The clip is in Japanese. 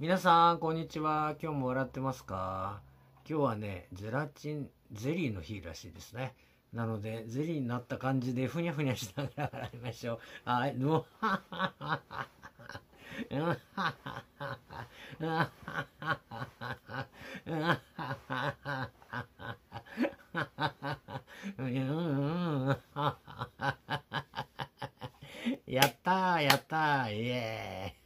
皆さんこんにちは今日も笑ってますか今日はねゼラチンゼリーの日らしいですねなのでゼリーになった感じでふにゃふにゃしながら笑いましょうはいのははははやったーやったーイエーイ